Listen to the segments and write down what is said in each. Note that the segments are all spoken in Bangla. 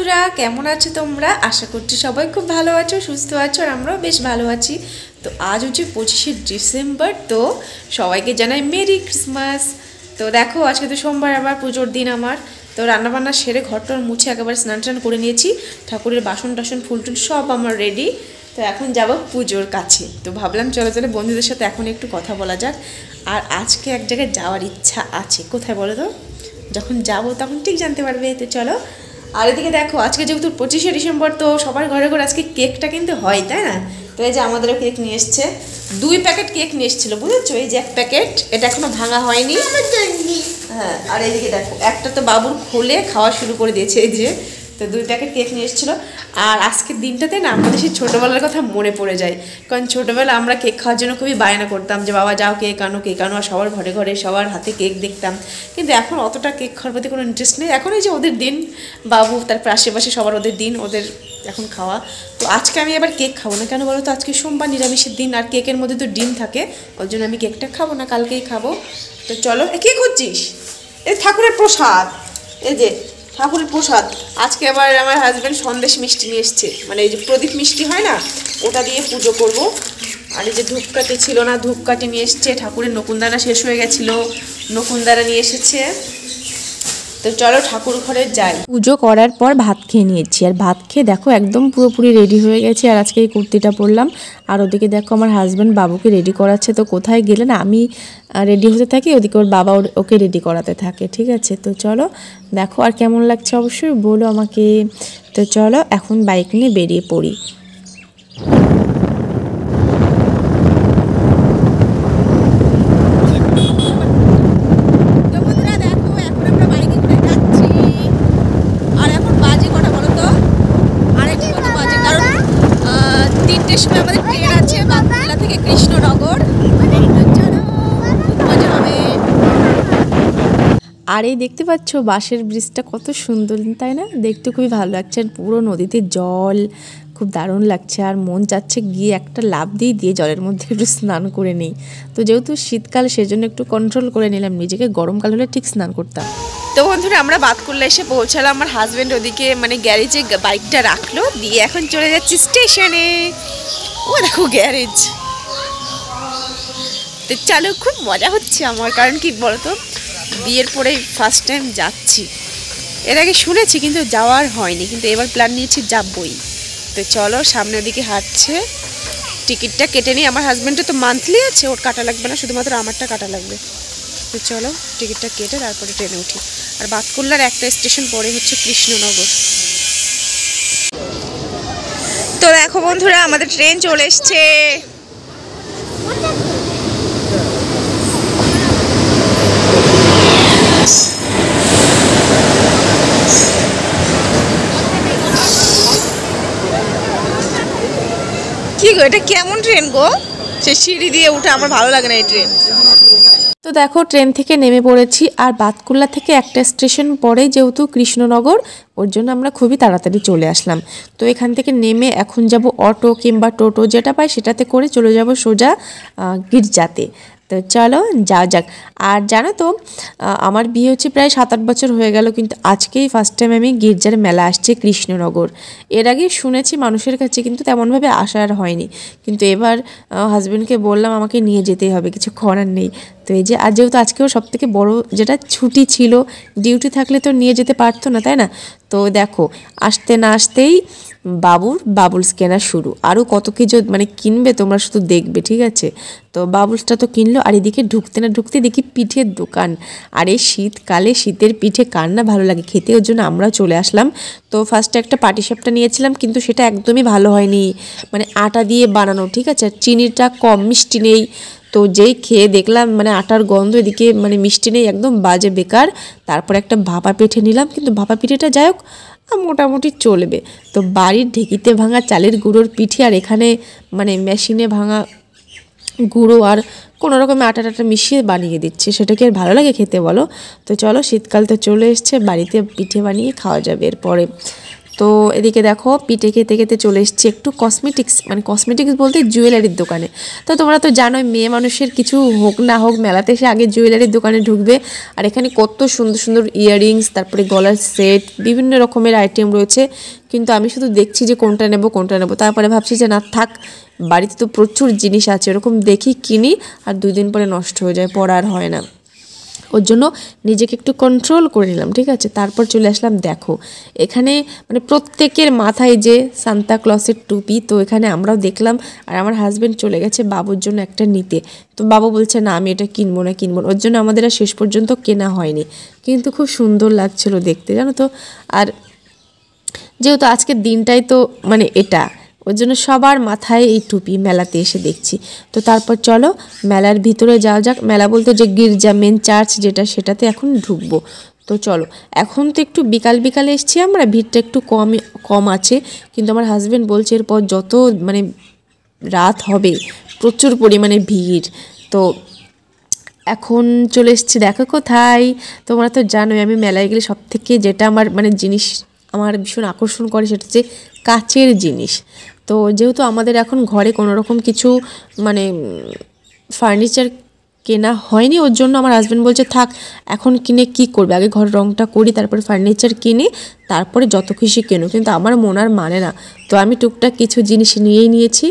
বন্ধুরা কেমন আছো তোমরা আশা করছি সবাই খুব ভালো আছো সুস্থ আছো আর আমরাও বেশ ভালো আছি তো আজ হচ্ছে পঁচিশে ডিসেম্বর তো সবাইকে জানাই মেরি ক্রিসমাস তো দেখো আজকে তো সোমবার আবার পুজোর দিন আমার তো রান্নাবান্না সেরে টর মুছে একেবারে স্নান টান করে নিয়েছি ঠাকুরের বাসন টাসন ফুলটুল সব আমার রেডি তো এখন যাব পুজোর কাছে তো ভাবলাম চলো চলে বন্ধুদের সাথে এখন একটু কথা বলা যাক আর আজকে এক জায়গায় যাওয়ার ইচ্ছা আছে কোথায় বলো তো যখন যাব তখন ঠিক জানতে পারবে তো চলো আর এদিকে দেখো আজকে যেহেতু পঁচিশে ডিসেম্বর তো সবার ঘরে ঘরে আজকে কেকটা কিন্তু হয় তাই না তো এই যে আমাদেরও কেক নিয়ে এসছে দুই প্যাকেট কেক নিয়ে এসেছিলো বুঝেছো এই যে এক প্যাকেট এটা এখনো ভাঙা হয়নি হ্যাঁ আর এইদিকে দেখো একটা তো বাবুর খুলে খাওয়া শুরু করে দিয়েছে এই যে তো দুই প্যাকেট কেক নিয়ে এসেছিলো আর আজকের দিনটাতে না আমাদের সেই ছোটোবেলার কথা মনে পড়ে যায় কারণ ছোটোবেলা আমরা কেক খাওয়ার জন্য খুবই বায়না করতাম যে বাবা যাও কেক আনো কেক আনো আর সবার ঘরে ঘরে সবার হাতে কেক দেখতাম কিন্তু এখন অতটা কেক খাওয়ার প্রতি কোনো ইন্টারেস্ট নেই এখন এই যে ওদের দিন বাবু তারপর আশেপাশে সবার ওদের দিন ওদের এখন খাওয়া তো আজকে আমি আবার কেক খাবো না কেন বলো তো আজকে সোমবার নিরামিষের দিন আর কেকের মধ্যে তো ডিম থাকে ওর জন্য আমি কেকটা খাবো না কালকেই খাবো তো চলো কে কী করছিস এ ঠাকুরের প্রসাদ এই যে ঠাকুরের প্রসাদ আজকে আবার আমার হাজব্যান্ড সন্দেশ মিষ্টি নিয়ে এসছে মানে এই যে প্রদীপ মিষ্টি হয় না ওটা দিয়ে পুজো করব আর এই যে ধূপকাঠি ছিল না ধূপকাঠি নিয়ে এসছে ঠাকুরের নকুনদানা শেষ হয়ে গেছিলো দানা নিয়ে এসেছে তো চলো ঠাকুর ঘরে যাই পুজো করার পর ভাত খেয়ে নিয়েছি আর ভাত খেয়ে দেখো একদম পুরোপুরি রেডি হয়ে গেছে আর আজকে এই কুর্তিটা পরলাম আর ওদিকে দেখো আমার হাজব্যান্ড বাবুকে রেডি করাচ্ছে তো কোথায় গেলে না আমি রেডি হতে থাকি ওদিকে ওর বাবা ওকে রেডি করাতে থাকে ঠিক আছে তো চলো দেখো আর কেমন লাগছে অবশ্যই বলো আমাকে তো চলো এখন বাইক নিয়ে বেরিয়ে পড়ি আর এই দেখতে পাচ্ছ বাঁশের ব্রিজটা কত সুন্দর তাই না দেখতে খুবই ভালো লাগছে আর পুরো নদীতে জল খুব দারুণ লাগছে আর মন চাচ্ছে গিয়ে একটা লাভ দিয়ে দিয়ে জলের মধ্যে একটু স্নান করে নেই তো যেহেতু শীতকাল সেজন্য একটু কন্ট্রোল করে নিলাম নিজেকে গরমকাল হলে ঠিক স্নান করতাম তো বন্ধুরা আমরা বাতকুল্লা এসে পৌঁছালাম আমার হাজব্যান্ড ওদিকে মানে গ্যারেজে বাইকটা রাখলো দিয়ে এখন চলে যাচ্ছি স্টেশনে ও দেখো গ্যারেজ তো চলো খুব মজা হচ্ছে আমার কারণ কি বলতো বিয়ের পরে ফার্স্ট টাইম যাচ্ছি এর আগে শুনেছি কিন্তু যাওয়ার হয়নি কিন্তু এবার প্ল্যান নিয়েছি যাবই তো চলো সামনের দিকে হাঁটছে টিকিটটা কেটে নিই আমার হাজব্যান্ডের তো মান্থলি আছে ওর কাটা লাগবে না শুধুমাত্র আমারটা কাটা লাগবে তো চলো টিকিটটা কেটে তারপরে ট্রেনে উঠি আর বাতকুল্লার একটা স্টেশন পরে হচ্ছে কৃষ্ণনগর তো দেখো বন্ধুরা আমাদের ট্রেন চলে এসছে গো এটা কেমন ট্রেন গো সে সিঁড়ি দিয়ে উঠে আমার ভালো লাগে না এই ট্রেন তো দেখো ট্রেন থেকে নেমে পড়েছি আর বাতকুল্লা থেকে একটা স্টেশন পরে যেহেতু কৃষ্ণনগর ওর জন্য আমরা খুবই তাড়াতাড়ি চলে আসলাম তো এখান থেকে নেমে এখন যাব অটো কিংবা টোটো যেটা পাই সেটাতে করে চলে যাব সোজা গির্জাতে তো চলো যা যাক আর জানো তো আমার বিয়ে হচ্ছে প্রায় সাত আট বছর হয়ে গেল কিন্তু আজকেই ফার্স্ট টাইম আমি গির্জার মেলা আসছে কৃষ্ণনগর এর আগে শুনেছি মানুষের কাছে কিন্তু তেমনভাবে আসা আর হয়নি কিন্তু এবার হাজব্যান্ডকে বললাম আমাকে নিয়ে যেতেই হবে কিছু করার নেই তো এই যে আর যেহেতু আজকেও সব থেকে বড়ো যেটা ছুটি ছিল ডিউটি থাকলে তো নিয়ে যেতে পারতো না তাই না তো দেখো আসতে না আসতেই বাবুর বাবুলস কেনা শুরু আরও কত যে মানে কিনবে তোমরা শুধু দেখবে ঠিক আছে তো বাবুলসটা তো কিনলো আর এদিকে ঢুকতে না ঢুকতে দেখি পিঠের দোকান আর এই শীতকালে শীতের পিঠে কার না ভালো লাগে খেতে ওর জন্য আমরা চলে আসলাম তো ফার্স্টে একটা পাটিসাপটা নিয়েছিলাম কিন্তু সেটা একদমই ভালো হয়নি মানে আটা দিয়ে বানানো ঠিক আছে চিনিটা কম মিষ্টি নেই তো যেই খেয়ে দেখলাম মানে আটার গন্ধ এদিকে মানে মিষ্টি নেই একদম বাজে বেকার তারপর একটা ভাপা পিঠে নিলাম কিন্তু ভাপা পিঠেটা যাই হোক মোটামুটি চলবে তো বাড়ির ঢেকিতে ভাঙা চালের গুঁড়োর পিঠে আর এখানে মানে মেশিনে ভাঙা গুঁড়ো আর কোনো রকমের আটা টাটা মিশিয়ে বানিয়ে দিচ্ছে সেটাকে আর ভালো লাগে খেতে বলো তো চলো শীতকাল তো চলে এসছে বাড়িতে পিঠে বানিয়ে খাওয়া যাবে এরপরে তো এদিকে দেখো পিঠে খেতে খেতে চলে এসেছি একটু কসমেটিক্স মানে কসমেটিক্স বলতে জুয়েলারির দোকানে তো তোমরা তো জানোই মেয়ে মানুষের কিছু হোক না হোক মেলাতে এসে আগে জুয়েলারির দোকানে ঢুকবে আর এখানে কত সুন্দর সুন্দর ইয়াররিংস তারপরে গলার সেট বিভিন্ন রকমের আইটেম রয়েছে কিন্তু আমি শুধু দেখছি যে কোনটা নেব কোনটা নেব তারপরে ভাবছি যে না থাক বাড়িতে তো প্রচুর জিনিস আছে ওরকম দেখি কিনি আর দুই দিন পরে নষ্ট হয়ে যায় পড়ার হয় না ওর জন্য নিজেকে একটু কন্ট্রোল করে নিলাম ঠিক আছে তারপর চলে আসলাম দেখো এখানে মানে প্রত্যেকের মাথায় যে সান্তা ক্লসের টুপি তো এখানে আমরাও দেখলাম আর আমার হাজব্যান্ড চলে গেছে বাবুর জন্য একটা নিতে তো বাবু বলছে না আমি এটা কিনবো না কিনবো না ওর জন্য আমাদের আর শেষ পর্যন্ত কেনা হয়নি কিন্তু খুব সুন্দর লাগছিল দেখতে জানো তো আর যেহেতু আজকের দিনটাই তো মানে এটা ওর জন্য সবার মাথায় এই টুপি মেলাতে এসে দেখছি তো তারপর চলো মেলার ভিতরে যাওয়া যাক মেলা বলতে যে গির্জা মেন চার্চ যেটা সেটাতে এখন ঢুকবো তো চলো এখন তো একটু বিকাল বিকালে এসছি আমরা ভিড়টা একটু কম কম আছে কিন্তু আমার হাজব্যান্ড বলছে এরপর যত মানে রাত হবে প্রচুর পরিমাণে ভিড় তো এখন চলে এসছি দেখো কোথায় তোমরা তো জানোই আমি মেলায় গেলে সব থেকে যেটা আমার মানে জিনিস আমার ভীষণ আকর্ষণ করে সেটা হচ্ছে কাচের জিনিস তো যেহেতু আমাদের এখন ঘরে কোনো রকম কিছু মানে ফার্নিচার কেনা হয়নি ওর জন্য আমার হাজব্যান্ড বলছে থাক এখন কিনে কি করবে আগে ঘর রঙটা করি তারপরে ফার্নিচার কিনি তারপরে যত খুশি কেনো কিন্তু আমার মন আর মানে না তো আমি টুকটাক কিছু জিনিস নিয়েই নিয়েছি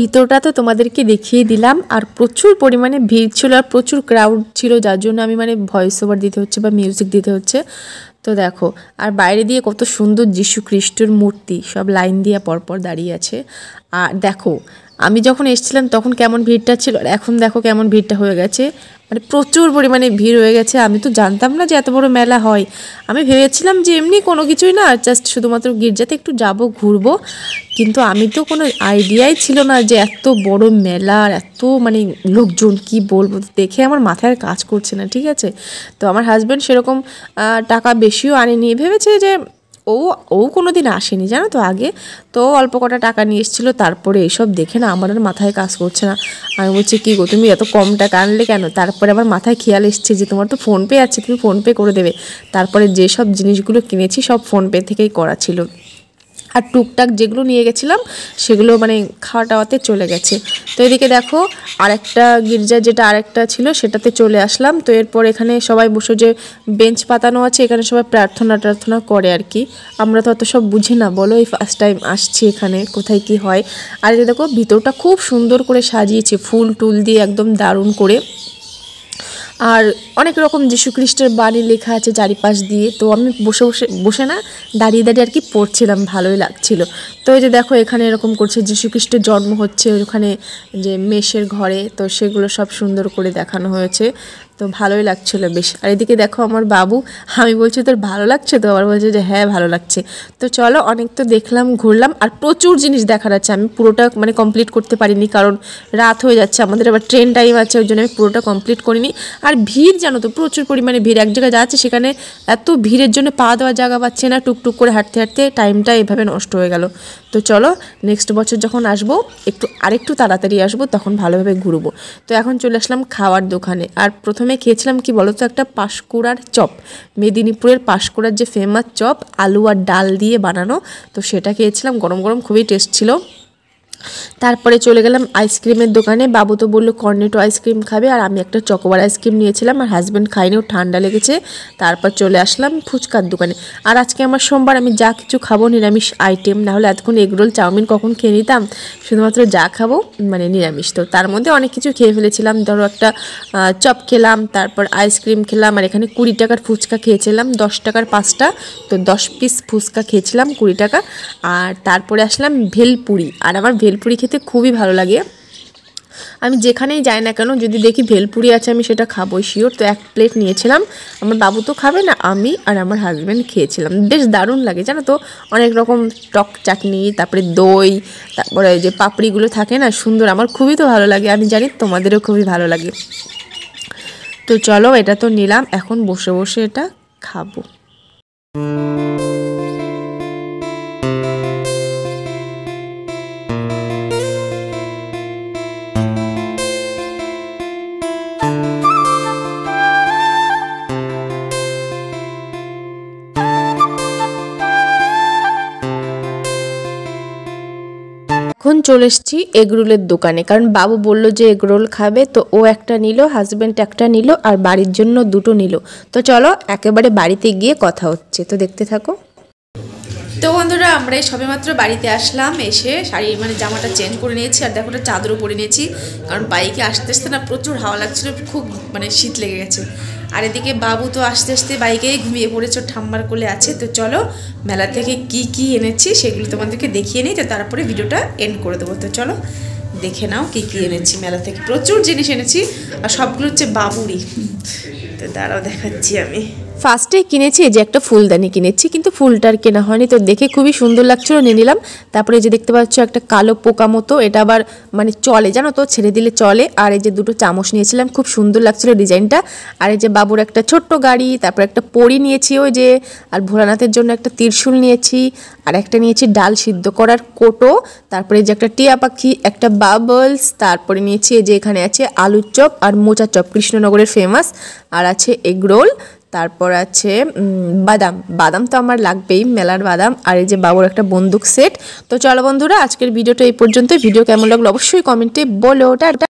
ভিতরটা তো তোমাদেরকে দেখিয়ে দিলাম আর প্রচুর পরিমাণে ভিড় ছিল আর প্রচুর ক্রাউড ছিল যার জন্য আমি মানে ভয়েস ওভার দিতে হচ্ছে বা মিউজিক দিতে হচ্ছে তো দেখো আর বাইরে দিয়ে কত সুন্দর যিশু খ্রিস্টর মূর্তি সব লাইন দিয়ে পরপর দাঁড়িয়ে আছে আর দেখো আমি যখন এসেছিলাম তখন কেমন ভিড়টা ছিল আর এখন দেখো কেমন ভিড়টা হয়ে গেছে মানে প্রচুর পরিমাণে ভিড় হয়ে গেছে আমি তো জানতাম না যে এত বড় মেলা হয় আমি ভেবেছিলাম যে এমনি কোনো কিছুই না জাস্ট শুধুমাত্র গির্জাতে একটু যাব ঘুরবো কিন্তু আমি তো কোনো আইডিয়াই ছিল না যে এত বড় মেলা আর এত মানে লোকজন কি বলবো দেখে আমার মাথায় কাজ করছে না ঠিক আছে তো আমার হাজব্যান্ড সেরকম টাকা বেশিও আনেনি ভেবেছে যে ও ও কোনো দিন আসেনি জানো তো আগে তো অল্প কটা টাকা নিয়ে এসেছিলো তারপরে এসব দেখে না আমার আর মাথায় কাজ করছে না আমি বলছি কী গো তুমি এত কম টাকা আনলে কেন তারপরে আমার মাথায় খেয়াল এসছে যে তোমার তো ফোনপে আছে তুমি ফোনপে করে দেবে তারপরে যেসব জিনিসগুলো কিনেছি সব ফোনপে থেকেই করা ছিল আর টুকটাক যেগুলো নিয়ে গেছিলাম সেগুলো মানে খাওয়া টাওয়াতে চলে গেছে তো এদিকে দেখো আরেকটা গির্জা যেটা আরেকটা ছিল সেটাতে চলে আসলাম তো এরপর এখানে সবাই বসে যে বেঞ্চ পাতানো আছে এখানে সবাই প্রার্থনা টার্থনা করে আর কি আমরা তো অত সব বুঝি না বলো এই ফার্স্ট টাইম আসছি এখানে কোথায় কি হয় আর দেখো ভিতরটা খুব সুন্দর করে সাজিয়েছে ফুল টুল দিয়ে একদম দারুণ করে আর অনেক রকম যীশুখ্রিস্টের বাণী লেখা আছে চারিপাশ দিয়ে তো আমি বসে বসে বসে না দাঁড়িয়ে দাঁড়িয়ে আর কি পড়ছিলাম ভালোই লাগছিল তো এই যে দেখো এখানে এরকম করছে যীশুখ্রিস্টের জন্ম হচ্ছে ওখানে যে মেষের ঘরে তো সেগুলো সব সুন্দর করে দেখানো হয়েছে তো ভালোই লাগছিল বেশ আর এদিকে দেখো আমার বাবু আমি বলছি তোর ভালো লাগছে তো আবার বলছে যে হ্যাঁ ভালো লাগছে তো চলো অনেক তো দেখলাম ঘুরলাম আর প্রচুর জিনিস দেখার আছে আমি পুরোটা মানে কমপ্লিট করতে পারিনি কারণ রাত হয়ে যাচ্ছে আমাদের আবার ট্রেন টাইম আছে ওই জন্য আমি পুরোটা কমপ্লিট করিনি আর ভিড় জানো তো প্রচুর পরিমাণে ভিড় এক জায়গায় যাচ্ছে সেখানে এত ভিড়ের জন্য পা দেওয়ার জায়গা পাচ্ছে না টুকটুক করে হাঁটতে হাঁটতে টাইমটা এভাবে নষ্ট হয়ে গেল তো চলো নেক্সট বছর যখন আসবো একটু আরেকটু তাড়াতাড়ি আসবো তখন ভালোভাবে ঘুরবো তো এখন চলে আসলাম খাওয়ার দোকানে আর প্রথমে খেয়েছিলাম কি বলতো একটা পাশকুড়ার চপ মেদিনীপুরের পাশকুড়ার যে ফেমাস চপ আলু আর ডাল দিয়ে বানানো তো সেটা খেয়েছিলাম গরম গরম খুবই টেস্ট ছিল তারপরে চলে গেলাম আইসক্রিমের দোকানে বাবু তো বললো কর্নেটো আইসক্রিম খাবে আর আমি একটা চকোবার আইসক্রিম নিয়েছিলাম আর হাজব্যান্ড খাইনি ও ঠান্ডা লেগেছে তারপর চলে আসলাম ফুচকার দোকানে আর আজকে আমার সোমবার আমি যা কিছু খাবো নিরামিষ আইটেম নাহলে এতক্ষণ এগরোল চাউমিন কখন খেয়ে নিতাম শুধুমাত্র যা খাবো মানে নিরামিষ তো তার মধ্যে অনেক কিছু খেয়ে ফেলেছিলাম ধরো একটা চপ খেলাম তারপর আইসক্রিম খেলাম আর এখানে কুড়ি টাকার ফুচকা খেয়েছিলাম দশ টাকার পাঁচটা তো দশ পিস ফুচকা খেয়েছিলাম কুড়ি টাকা আর তারপরে আসলাম ভেলপুরি আর আমার ভেলপুরি খেতে খুবই ভালো লাগে আমি যেখানেই যাই না কেন যদি দেখি ভেলপুরি আছে আমি সেটা খাবোই শিওর তো এক প্লেট নিয়েছিলাম আমার বাবু তো খাবে না আমি আর আমার হাজব্যান্ড খেয়েছিলাম বেশ দারুণ লাগে জানো তো অনেক রকম টক চাটনি তারপরে দই তারপরে যে পাপড়িগুলো থাকে না সুন্দর আমার খুবই তো ভালো লাগে আমি জানি তোমাদেরও খুবই ভালো লাগে তো চলো এটা তো নিলাম এখন বসে বসে এটা খাবো এখন চলে এসেছি এগরোলের দোকানে কারণ বাবু বলল যে এগরোল খাবে তো ও একটা নিল হাজব্যান্ড একটা নিল আর বাড়ির জন্য দুটো নিল তো চলো একেবারে বাড়িতে গিয়ে কথা হচ্ছে তো দেখতে থাকো তো বন্ধুরা আমরা এই সবেমাত্র বাড়িতে আসলাম এসে শাড়ি মানে জামাটা চেঞ্জ করে নিয়েছি আর দেখো চাদরও পরে নিয়েছি কারণ বাইকে আসতে আসতে না প্রচুর হাওয়া লাগছিল খুব মানে শীত লেগে গেছে আর এদিকে বাবু তো আস্তে আস্তে বাইকেই ঘুমিয়ে পড়েছ ঠাম্মার কোলে আছে তো চলো মেলা থেকে কি কি এনেছি সেগুলো তোমাদেরকে দেখিয়ে নিই তো তারপরে ভিডিওটা এন্ড করে দেবো তো চলো দেখে নাও কি কি এনেছি মেলা থেকে প্রচুর জিনিস এনেছি আর সবগুলো হচ্ছে বাবুরই তো তারাও দেখাচ্ছি আমি ফার্স্টে কিনেছি যে একটা ফুলদানি কিনেছি কিন্তু ফুলটার কেনা হয়নি তো দেখে খুবই সুন্দর লাগছিলো নিয়ে নিলাম তারপরে যে দেখতে পাচ্ছ একটা কালো পোকা মতো এটা আবার মানে চলে জানো তো ছেড়ে দিলে চলে আর এই যে দুটো চামচ নিয়েছিলাম খুব সুন্দর লাগছিলো ডিজাইনটা আর এই যে বাবুর একটা ছোট্ট গাড়ি তারপর একটা পরি নিয়েছি ওই যে আর ভোলানাথের জন্য একটা তিরশুল নিয়েছি আর একটা নিয়েছি ডাল সিদ্ধ করার কোটো তারপরে যে একটা টিয়া পাখি একটা বাবলস তারপরে নিয়েছি যে এখানে আছে আলুর চপ আর মোচা চপ কৃষ্ণনগরের ফেমাস আর আছে এগরোল তারপর আছে বাদাম বাদাম তো আমার লাগবেই মেলার বাদাম আর এই যে বাবুর একটা বন্দুক সেট তো চলো বন্ধুরা আজকের ভিডিওটা এই পর্যন্ত ভিডিও কেমন লাগলো অবশ্যই কমেন্টে বলো ওটা